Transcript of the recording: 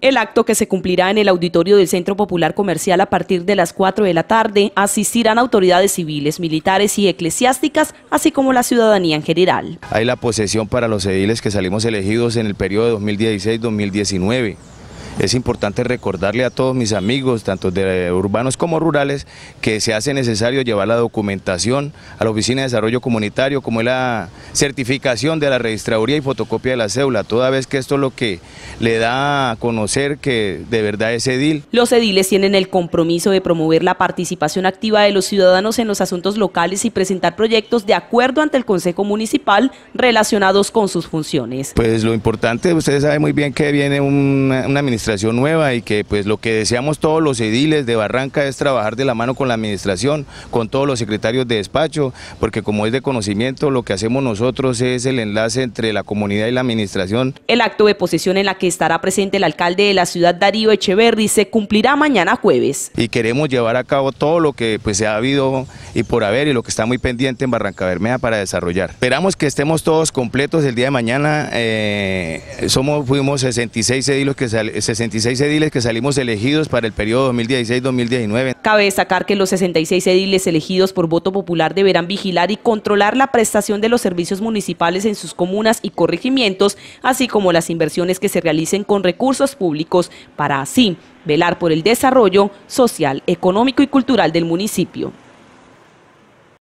El acto que se cumplirá en el auditorio del Centro Popular Comercial a partir de las 4 de la tarde asistirán autoridades civiles, militares y eclesiásticas, así como la ciudadanía en general. Hay la posesión para los ediles que salimos elegidos en el periodo 2016-2019 es importante recordarle a todos mis amigos, tanto de urbanos como rurales, que se hace necesario llevar la documentación a la Oficina de Desarrollo Comunitario, como es la certificación de la registraduría y fotocopia de la cédula, toda vez que esto es lo que le da a conocer que de verdad es edil. Los ediles tienen el compromiso de promover la participación activa de los ciudadanos en los asuntos locales y presentar proyectos de acuerdo ante el Consejo Municipal relacionados con sus funciones. Pues lo importante, ustedes saben muy bien que viene una, una nueva y que pues lo que deseamos todos los ediles de Barranca es trabajar de la mano con la administración, con todos los secretarios de despacho, porque como es de conocimiento, lo que hacemos nosotros es el enlace entre la comunidad y la administración. El acto de posesión en la que estará presente el alcalde de la ciudad Darío Echeverri se cumplirá mañana jueves. Y queremos llevar a cabo todo lo que pues se ha habido y por haber y lo que está muy pendiente en Barranca Bermeja para desarrollar. Esperamos que estemos todos completos el día de mañana. Eh, somos, fuimos 66 ediles, que 66 ediles que salimos elegidos para el periodo 2016-2019. Cabe destacar que los 66 ediles elegidos por voto popular deberán vigilar y controlar la prestación de los servicios municipales en sus comunas y corregimientos, así como las inversiones que se realicen con recursos públicos para así velar por el desarrollo social, económico y cultural del municipio.